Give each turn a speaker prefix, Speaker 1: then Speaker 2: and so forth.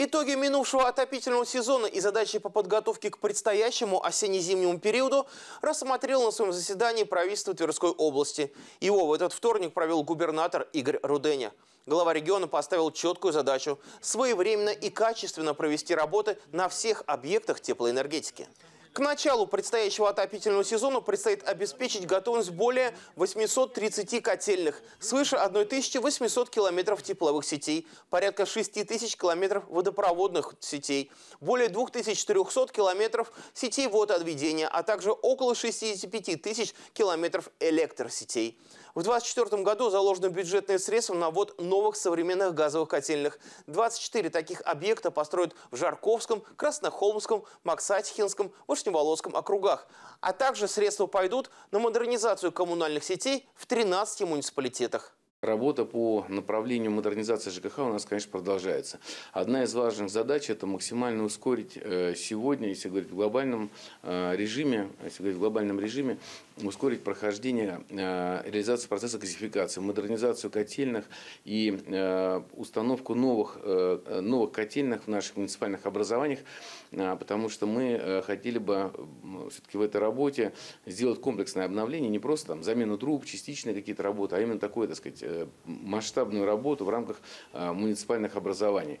Speaker 1: Итоги минувшего отопительного сезона и задачи по подготовке к предстоящему осенне-зимнему периоду рассмотрел на своем заседании правительство Тверской области. Его в этот вторник провел губернатор Игорь Руденя. Глава региона поставил четкую задачу – своевременно и качественно провести работы на всех объектах теплоэнергетики. К началу предстоящего отопительного сезона предстоит обеспечить готовность более 830 котельных, свыше 1800 километров тепловых сетей, порядка 6000 километров водопроводных сетей, более 2400 километров сетей водоотведения, а также около 65 тысяч километров электросетей. В 2024 году заложены бюджетные средства на ввод новых современных газовых котельных. 24 таких объекта построят в Жарковском, Краснохолмском, Максатихинском, Вашингтонском, Нижневолодском округах. А также средства пойдут на модернизацию коммунальных сетей в 13 муниципалитетах.
Speaker 2: Работа по направлению модернизации ЖКХ у нас, конечно, продолжается. Одна из важных задач – это максимально ускорить э, сегодня, если говорить в глобальном э, режиме, если говорить в глобальном режиме, ускорить прохождение э, реализации процесса газификации, модернизацию котельных и установку новых, новых котельных в наших муниципальных образованиях, потому что мы хотели бы все-таки в этой работе сделать комплексное обновление, не просто там, замену труб, частичные какие-то работы, а именно такое, так сказать, Э, масштабную работу в рамках э, муниципальных образований.